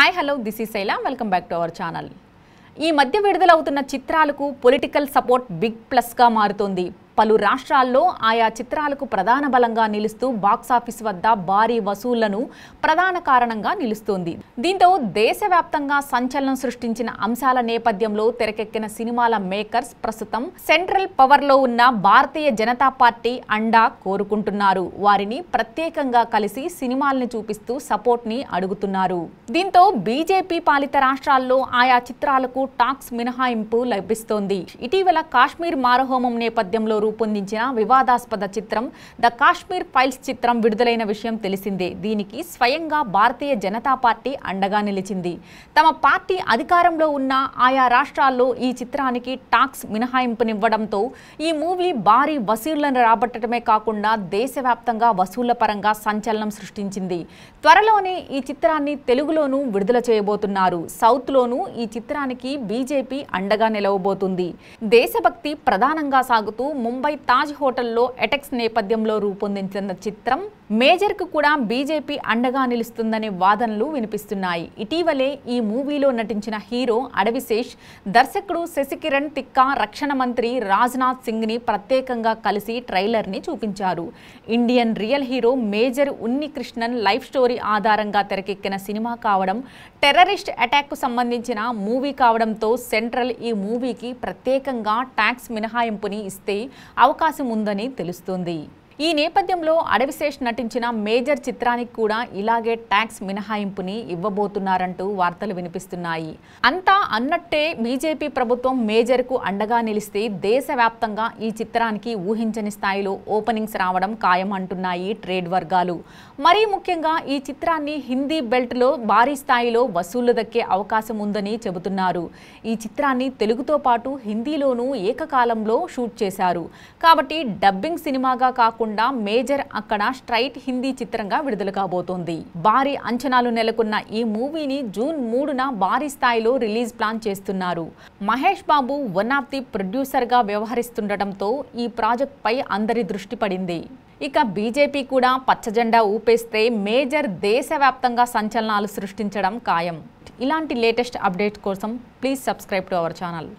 hi hello this is Shaila welcome back to our channel ఈ మధ్య విడుదలవుతున్న చిత్రాలకు పొలిటికల్ సపోర్ట్ బిగ్ ప్లస్గా మారుతోంది పలు రాష్ట్రాల్లో ఆయా చిత్రాలకు ప్రధాన బలంగా నిలుస్తూ బాక్సాఫీస్ వద్ద భారీ వసూళ్లను ప్రధాన కారణంగా నిలుస్తోంది దీంతో దేశవ్యాప్తంగా సంచలనం సృష్టించిన అంశాల నేపథ్యంలో తెరకెక్కిన సినిమాల మేకర్స్ ప్రస్తుతం సెంట్రల్ పవర్లో ఉన్న భారతీయ జనతా పార్టీ అండా కోరుకుంటున్నారు వారిని ప్రత్యేకంగా కలిసి సినిమాల్ని చూపిస్తూ సపోర్ట్ని అడుగుతున్నారు దీంతో బీజేపీ పాలిత రాష్ట్రాల్లో ఆయా చిత్రాలకు టాక్స్ మినహాయింపు లభిస్తోంది ఇటీవల కాశ్మీర్ మారహోమం నేపథ్యంలో రూపొందించిన వివాదాస్పద చిత్రం ద కాశ్మీర్ ఫైల్స్ చిత్రం విడుదలైన విషయం తెలిసిందే దీనికి స్వయంగా భారతీయ జనతా పార్టీ అండగా నిలిచింది తమ పార్టీ అధికారంలో ఉన్న ఆయా రాష్ట్రాల్లో ఈ చిత్రానికి టాక్స్ మినహాయింపునివ్వడంతో ఈ మూవీ భారీ వసూళ్లను రాబట్టడమే కాకుండా దేశవ్యాప్తంగా వసూళ్ల పరంగా సంచలనం సృష్టించింది త్వరలోనే ఈ చిత్రాన్ని తెలుగులోనూ విడుదల చేయబోతున్నారు సౌత్లోనూ ఈ చిత్రానికి బీజేపీ అండగా నిలవబోతుంది దేశభక్తి ప్రధానంగా సాగుతూ ముంబై తాజ్ హోటల్లో ఎటెక్స్ నేపథ్యంలో రూపొందించిన చిత్రం మేజర్కు కూడా బీజేపీ అండగా నిలుస్తుందనే వాదనలు వినిపిస్తున్నాయి ఇటీవలే ఈ మూవీలో నటించిన హీరో అడవిశేష్ దర్శకుడు శశికిరణ్ తిక్క రక్షణ మంత్రి రాజ్నాథ్ సింగ్ని ప్రత్యేకంగా కలిసి ట్రైలర్ని చూపించారు Indian real hero major Unni Krishnan life story ఆధారంగా తెరకెక్కిన సినిమా కావడం టెర్రరిస్ట్ అటాక్కు సంబంధించిన మూవీ కావడంతో సెంట్రల్ ఈ మూవీకి ప్రత్యేకంగా ట్యాక్స్ మినహాయింపుని ఇస్తే అవకాశం ఉందని తెలుస్తుంది ఈ నేపథ్యంలో అడవిశేష్ నటించిన మేజర్ చిత్రానికి కూడా ఇలాగే ట్యాక్స్ మినహాయింపుని ఇవ్వబోతున్నారంటూ వార్తలు వినిపిస్తున్నాయి అంతా అన్నట్టే బీజేపీ ప్రభుత్వం మేజర్కు అండగా నిలిస్తే దేశవ్యాప్తంగా ఈ చిత్రానికి ఊహించని స్థాయిలో ఓపెనింగ్స్ రావడం ఖాయం అంటున్నాయి ట్రేడ్ వర్గాలు మరీ ముఖ్యంగా ఈ చిత్రాన్ని హిందీ బెల్ట్లో భారీ స్థాయిలో వసూళ్లు దక్కే అవకాశం ఉందని చెబుతున్నారు ఈ చిత్రాన్ని తెలుగుతో పాటు హిందీలోనూ ఏకకాలంలో షూట్ చేశారు కాబట్టి డబ్బింగ్ సినిమాగా కాకుండా కాకుండా మేజర్ అక్కడ స్ట్రైట్ హిందీ చిత్రంగా విడుదల కాబోతోంది భారీ అంచనాలు నెలకొన్న ఈ మూవీని జూన్ మూడున భారీ స్థాయిలో రిలీజ్ ప్లాన్ చేస్తున్నారు Mahesh Babu one of the ప్రొడ్యూసర్గా వ్యవహరిస్తుండటంతో ఈ ప్రాజెక్ట్పై అందరి దృష్టి పడింది ఇక బీజేపీ కూడా పచ్చజెండా ఊపేస్తే మేజర్ దేశవ్యాప్తంగా సంచలనాలు సృష్టించడం ఖాయం ఇలాంటి లేటెస్ట్ అప్డేట్ కోసం please subscribe to our channel